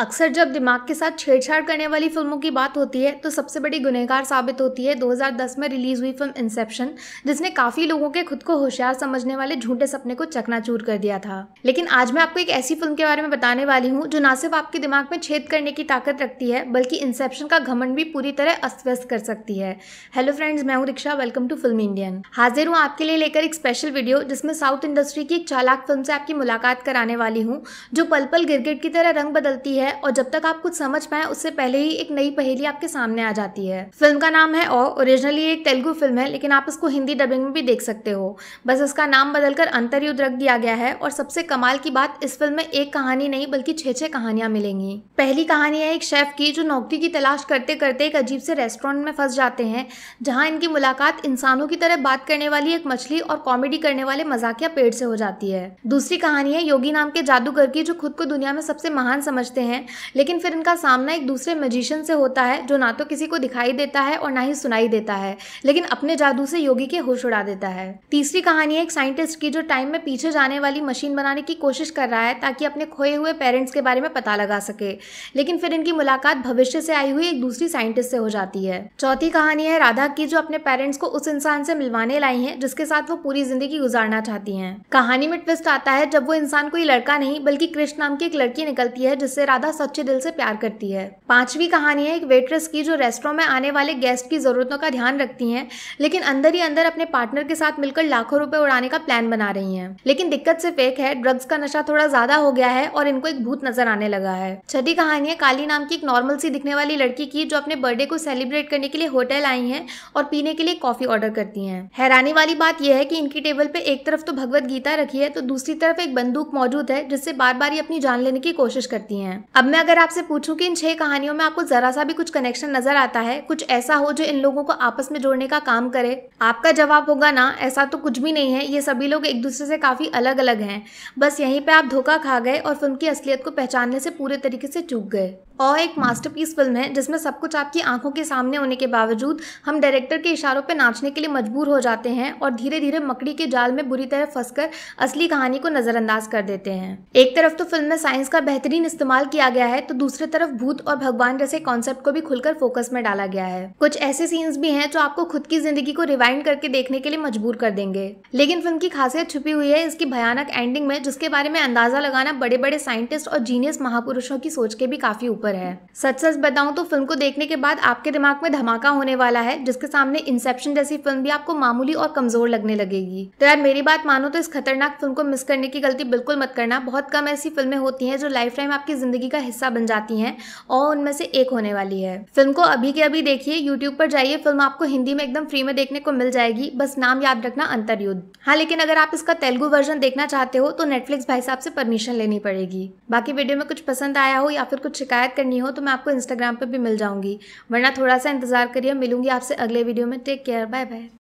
अक्सर जब दिमाग के साथ छेड़छाड़ करने वाली फिल्मों की बात होती है तो सबसे बड़ी गुनहगार साबित होती है 2010 में रिलीज हुई फिल्म इंसेप्शन जिसने काफ़ी लोगों के खुद को होशियार समझने वाले झूठे सपने को चकनाचूर कर दिया था लेकिन आज मैं आपको एक ऐसी फिल्म के बारे में बताने वाली हूँ जो ना सिर्फ आपके दिमाग में छेद करने की ताकत रखती है बल्कि इंसेप्शन का घमंड भी पूरी तरह अस्त व्यस्त कर सकती है हेलो फ्रेंड्स मैं हूँ Riksha welcome to film Indian हाजिर हूँ आपके लिए लेकर एक स्पेशल वीडियो जिसमें साउथ इंडस्ट्री की एक चालाक फिल्म से आपकी मुलाकात कराने वाली हूँ जो पल पल गिरगिट की तरह रंग बदलती है है और जब तक आप कुछ समझ पाए उससे पहले ही एक नई पहेली आपके सामने आ जाती है फिल्म का नाम है और ओरिजिनली एक तेलुगु फिल्म है लेकिन आप इसको हिंदी डबिंग में भी देख सकते हो बस इसका नाम बदलकर अंतरयुद्ध रख दिया गया है और सबसे कमाल की बात इस फिल्म में एक कहानी नहीं बल्कि छह छह कहानियां मिलेंगी पहली कहानी है एक शेफ की जो नौकरी की तलाश करते करते एक अजीब से रेस्टोरेंट में फंस जाते हैं जहाँ इनकी मुलाकात इंसानों की तरह बात करने वाली एक मछली और कॉमेडी करने वाले मजाकिया पेड़ से हो जाती है दूसरी कहानी है योगी नाम के जादूगर की जो खुद को दुनिया में सबसे महान समझते हैं हैं लेकिन फिर इनका सामना एक दूसरे मजिशन से होता है जो ना तो किसी को दिखाई देता है और ना ही सुनाई देता है लेकिन अपने जादू से योगी के होश उड़ा देता है तीसरी कहानी है एक साइंटिस्ट की जो टाइम में पीछे जाने वाली मशीन बनाने की कोशिश कर रहा है ताकि अपने खोए हुए पेरेंट्स के बारे में पता लगा सके लेकिन फिर इनकी मुलाकात भविष्य से आई हुई एक दूसरी साइंटिस्ट से हो जाती है चौथी कहानी है राधा की जो अपने पेरेंट्स को उस इंसान से मिलवाने लाई है जिसके साथ वो पूरी जिंदगी गुजारना चाहती है कहानी में ट्विस्ट आता है जब वो इंसान कोई लड़का नहीं बल्कि कृष्ण नाम की एक लड़की निकलती है जिससे राधा ज्यादा सच्चे दिल से प्यार करती है पांचवी कहानी है एक वेट्रेस की जो रेस्टोरेंट में आने वाले गेस्ट की जरूरतों का ध्यान रखती है लेकिन अंदर ही अंदर अपने पार्टनर के साथ मिलकर लाखों रुपए उड़ाने का प्लान बना रही है लेकिन दिक्कत सिर्फ एक है ड्रग्स का नशा थोड़ा ज्यादा हो गया है और इनको एक भूत नजर आने लगा है छठी कहानी है काली नाम की एक नॉर्मल सी दिखने वाली लड़की की जो अपने बर्थडे को सेलिब्रेट करने के लिए होटल आई है और पीने के लिए कॉफी ऑर्डर करती है हैरानी वाली बात यह है की इनकी टेबल पे एक तरफ तो भगवत गीता रखी है तो दूसरी तरफ एक बंदूक मौजूद है जिससे बार बार ये अपनी जान लेने की कोशिश करती हैं अब मैं अगर आपसे पूछूं कि इन छह कहानियों में आपको जरा सा भी कुछ कनेक्शन नजर आता है कुछ ऐसा हो जो इन लोगों को आपस में जोड़ने का काम करे आपका जवाब होगा ना ऐसा तो कुछ भी नहीं है ये सभी लोग एक दूसरे से काफ़ी अलग अलग हैं बस यहीं पे आप धोखा खा गए और फिल्म की असलियत को पहचानने से पूरे तरीके से चूक गए और एक मास्टरपीस फिल्म है जिसमें सब कुछ आपकी आंखों के सामने होने के बावजूद हम डायरेक्टर के इशारों पर नाचने के लिए मजबूर हो जाते हैं और धीरे धीरे मकड़ी के जाल में बुरी तरह फंसकर असली कहानी को नज़रअंदाज कर देते हैं एक तरफ तो फिल्म में साइंस का बेहतरीन इस्तेमाल किया गया है तो दूसरी तरफ भूत और भगवान जैसे कॉन्सेप्ट को भी खुलकर फोकस में डाला गया है कुछ ऐसे सीन्स भी हैं जो आपको खुद की जिंदगी को रिवाइंड करके देखने के लिए मजबूर कर देंगे लेकिन फिल्म की खासियत छुपी हुई है इसकी भयानक एंडिंग में जिसके बारे में अंदाजा लगाना बड़े बड़े साइंटिस्ट और जीनियस महापुरुषों की सोच के भी काफी ऊपर ऊपर है सच सच बताऊं तो फिल्म को देखने के बाद आपके दिमाग में धमाका होने वाला है जिसके सामने इंसेप्शन जैसी फिल्म भी आपको मामूली और कमजोर लगने लगेगी तो यार मेरी बात मानो तो इस खतरनाक फिल्म को मिस करने की गलती बिल्कुल मत करना बहुत कम ऐसी फिल्में होती हैं जो लाइफ टाइम आपकी जिंदगी का हिस्सा बन जाती हैं और उनमें से एक होने वाली है फिल्म को अभी के अभी देखिए यूट्यूब पर जाइए फिल्म आपको हिंदी में एकदम फ्री में देखने को मिल जाएगी बस नाम याद रखना अंतर्युद्ध हाँ लेकिन अगर आप इसका तेलुगु वर्जन देखना चाहते हो तो नेटफ्लिक्स भाई साहब से परमिशन लेनी पड़ेगी बाकी वीडियो में कुछ पसंद आया हो या फिर कुछ शिकायत कॉन्टैक्ट करनी हो तो मैं आपको इंस्टाग्राम पर भी मिल जाऊँगी वरना थोड़ा सा इंतज़ार करिए मिलूंगी आपसे अगले वीडियो में टेक केयर बाय बाय